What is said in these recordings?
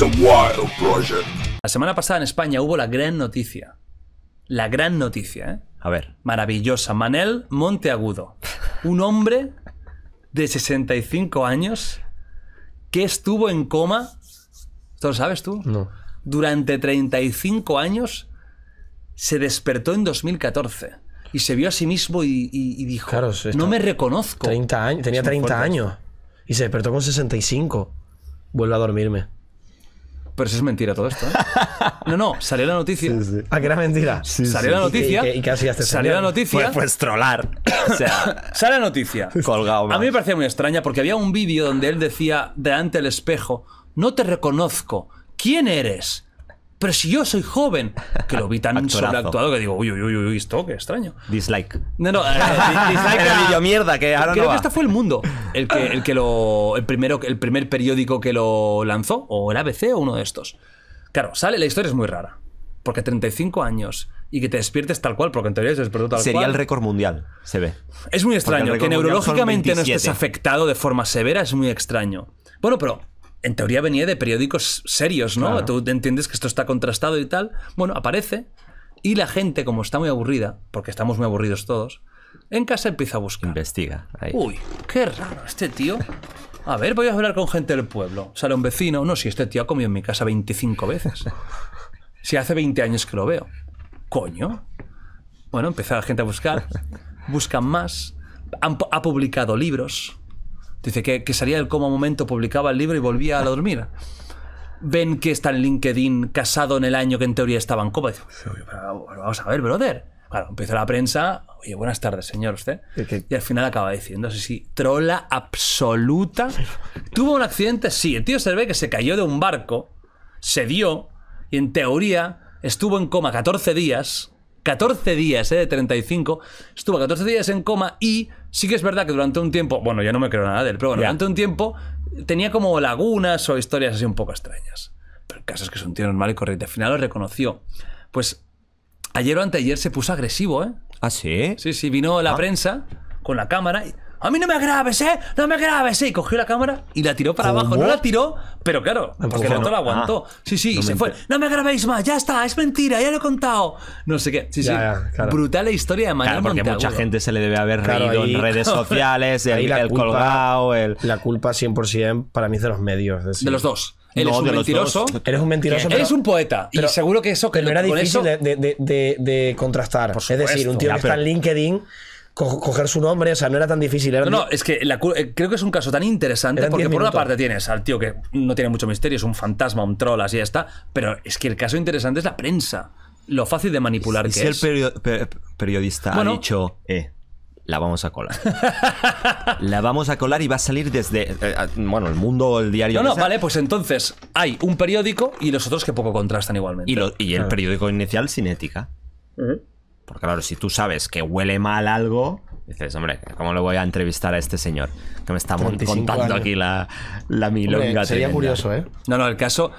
La semana pasada en España hubo la gran noticia. La gran noticia, ¿eh? A ver. Maravillosa. Manel Monteagudo. Un hombre de 65 años que estuvo en coma. ¿Tú lo sabes tú? No. Durante 35 años se despertó en 2014 y se vio a sí mismo y, dijo: No me reconozco. 30 años, tenía 30 años y se despertó con 65. Vuelvo a dormirme pero si es mentira todo esto. ¿eh? No, no, salió la noticia. Ah, era mentira. Sí, salió la noticia. Y, casi Salió la noticia. Pues, pues trolar. O sea, sale la noticia. Colgado. A mí me parecía muy extraña porque había un vídeo donde él decía delante del espejo: No te reconozco. ¿Quién eres? Pero si yo soy joven, que lo vi tan sobreactuado que digo, uy, uy, uy, uy, esto, qué extraño. Dislike. No, no, eh, dislike era vídeo mierda, que ahora Creo no que este fue El Mundo, el que, el que lo. El, primero, el primer periódico que lo lanzó, o el ABC o uno de estos. Claro, sale, la historia es muy rara. Porque 35 años y que te despiertes tal cual, porque en teoría se despertó tal cual. Sería el récord mundial, se ve. Es muy extraño. Que neurológicamente no estés afectado de forma severa es muy extraño. Bueno, pero en teoría venía de periódicos serios, ¿no? Tú entiendes que esto está contrastado y tal. Bueno, aparece y la gente, como está muy aburrida, porque estamos muy aburridos todos, en casa empieza a buscar. Investiga. Uy, qué raro este tío. A ver, voy a hablar con gente del pueblo. Sale un vecino. No, si este tío ha comido en mi casa 25 veces. Si hace 20 años que lo veo. Coño. Bueno, empieza la gente a buscar. Buscan más. ha publicado libros Dice que, que salía del coma momento, publicaba el libro y volvía a dormir. Ven que está en LinkedIn casado en el año que en teoría estaba en coma. vamos a ver, brother. Claro, empieza la prensa. Oye, buenas tardes, señor usted. Y al final acaba diciendo, sí, sí, trola absoluta. Tuvo un accidente, sí. El tío se ve que se cayó de un barco, se dio y en teoría estuvo en coma 14 días 14 días, ¿eh? De 35. Estuvo 14 días en coma y sí que es verdad que durante un tiempo, bueno, ya no me creo nada de él, pero bueno, durante un tiempo tenía como lagunas o historias así un poco extrañas. Pero el caso es que es un tío normal y corriente. Al final lo reconoció. Pues ayer o anteayer se puso agresivo, ¿eh? ¿Ah, sí? Sí, sí, vino la ah. prensa con la cámara. Y, a mí no me grabes, ¿eh? No me grabes. ¿eh? Y cogió la cámara y la tiró para abajo. No la tiró, pero claro, porque no, la aguantó. Ah, sí, sí, y se fue. No me grabéis más, ya está, es mentira, ya lo he contado. No sé qué. Sí, sí. Brutal la historia de Manuel claro, porque mucha gente se le debe haber reído en redes sociales, el, colgado, el... La culpa 100% para mí es de los medios. De los dos. Él es un mentiroso. Eres un mentiroso. eres un poeta. Pero, y seguro que eso que no era difícil de, contrastar. es decir, un tío está en LinkedIn coger su nombre, o sea, no era tan difícil. no, no, es que eh, creo que es un caso tan interesante porque por una parte tienes al tío que no tiene mucho misterio, es un fantasma, un troll, así está, pero es que el caso interesante es la prensa, lo fácil de manipular ¿Y que si el periodista ha dicho, eh, la vamos a colar. la vamos a colar y va a salir desde, eh, eh, bueno, el mundo, el diario. No, no, vale, pues entonces hay un periódico y los otros que poco contrastan igualmente. Y, el periódico inicial sin ética. Porque claro, si tú sabes que huele mal algo, dices, hombre, ¿cómo le voy a entrevistar a este señor? Que me está contando aquí la, la milonga. sería curioso, ¿eh? No, no, el caso...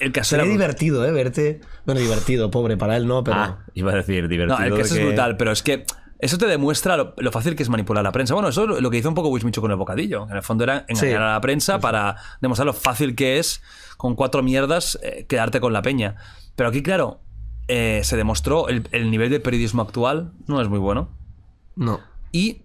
El caso sería era... divertido, ¿eh? Verte... Bueno, divertido, pobre, para él no, pero... Ah, iba a decir divertido. No, el es brutal, pero es que... Eso te demuestra lo, fácil que es manipular la prensa. Bueno, eso es lo que hizo un poco Wismichu con el bocadillo. En el fondo era engañar a la prensa para demostrar lo fácil que es con cuatro mierdas eh, quedarte con la peña. Pero aquí, claro, eh, se demostró el, nivel de periodismo actual no es muy bueno. No. Y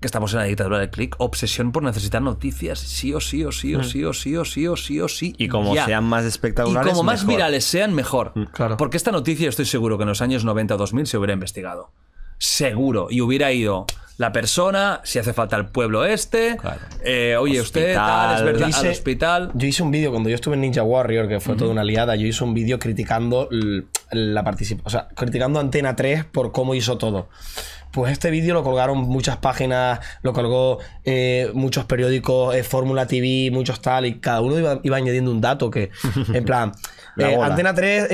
que estamos en la dictadura del click. obsesión por necesitar noticias, sí o sí o sí o mm. sí o sí o sí o sí o sí. Y como sean más espectaculares. Y como más virales sean, mejor. Mm. Porque esta noticia estoy seguro que en los años 90 o 2000 se hubiera investigado. Seguro. Y hubiera ido la persona, si hace falta el pueblo este. Eh, oye, usted, tal, es verdad, hice, al hospital. Yo hice un vídeo cuando yo estuve en Ninja Warrior, que fue toda una liada, yo hice un vídeo criticando la participación, o sea, criticando Antena 3 por cómo hizo todo. Pues este vídeo lo colgaron muchas páginas, lo colgó eh, muchos periódicos, eh, Fórmula TV, muchos tal, y cada uno iba, añadiendo un dato que, en plan, eh, Antena 3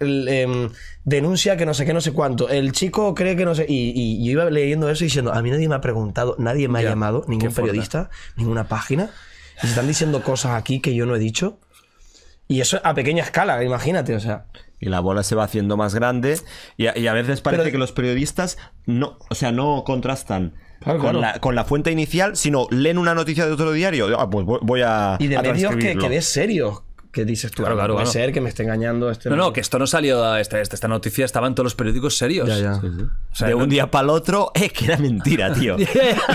em, denuncia que no sé qué, no sé cuánto, el chico cree que no sé, y, yo iba leyendo eso y diciendo, a mí nadie me ha preguntado, nadie me ha llamado, ningún periodista, ninguna página, y se están diciendo cosas aquí que yo no he dicho. Y eso a pequeña escala, imagínate, o sea y la bola se va haciendo más grande y a, veces parece que los periodistas no, o sea, no contrastan. con, La, fuente inicial, sino leen una noticia de otro diario, ah, pues voy a. Y de a medios que, que ves serio. que dices tú? Claro, ah, claro, puede ser que me esté engañando este. No, no, que esto no salió. Este, este, esta, noticia estaba en todos los periódicos serios. de un día para el otro, ¡eh! Que era mentira, tío.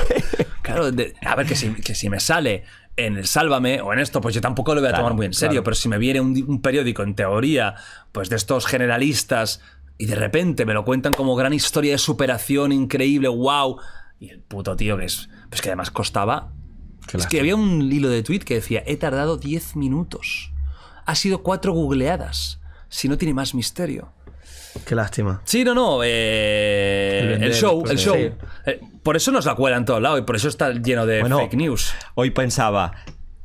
claro, a ver, si, que si, me sale en el Sálvame o en esto, pues yo tampoco lo voy a tomar muy en serio, pero si me viene un, periódico en teoría, pues de estos generalistas, y de repente me lo cuentan como gran historia de superación increíble, wow, y el puto tío que es, pues que además costaba... es que había un hilo de tweet que decía, he tardado 10 minutos, ha sido cuatro googleadas, si no tiene más misterio. Qué lástima. Sí, no, no, eh, el, show, pues, el show. Eh, por eso nos la cuela en todo lado y por eso está lleno de fake news. Hoy pensaba,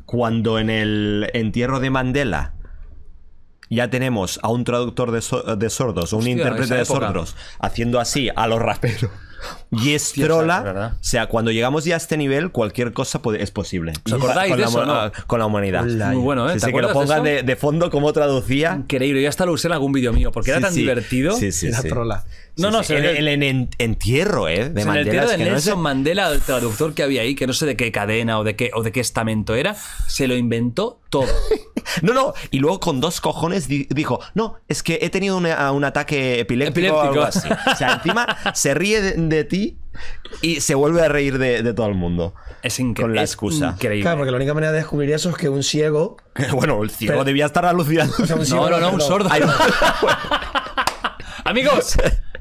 cuando en el entierro de Mandela ya tenemos a un traductor de, sordos, O un intérprete de sordos, haciendo así a los raperos. Y ah, es trola. O sea, cuando llegamos ya a este nivel, cualquier cosa es posible. Ah, con, la, humanidad. bueno, ¿eh? que lo pongan de, fondo cómo traducía. Increíble. Yo hasta lo usé en algún vídeo mío porque era tan divertido. era trola. No, no, el, entierro, ¿eh? De El entierro de Nelson Mandela, el traductor que había ahí, que no sé de qué cadena o de qué, o de qué estamento era, se lo inventó todo. No, no. Y luego con dos cojones dijo, no, es que he tenido un ataque epiléptico, epiléptico. O algo así. O sea, encima se ríe de, ti y se vuelve a reír de, todo el mundo. Es increíble. Con la excusa. Claro, porque la única manera de descubrir eso es que un ciego... bueno, el ciego debía estar alucinando. no, no, no, un sordo. Amigos,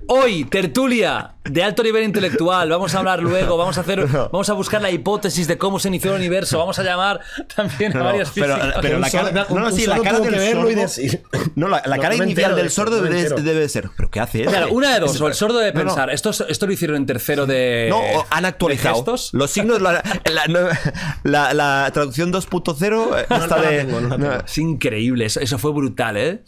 Hoy, tertulia de alto nivel intelectual. Vamos a hablar luego, vamos a hacer, vamos a buscar la hipótesis de cómo se inició el universo. Vamos a llamar también a varios Pero, la cara, no, no, la cara del sordo. No, la, cara inicial del sordo debe, ser. ¿Pero qué hace? Claro, una de dos. O el sordo debe pensar. Esto, lo hicieron en tercero de. No, han actualizado. Gestos. Los signos, la, la traducción 2.0 eh, está de. Es increíble, eso, eso fue brutal, ¿eh?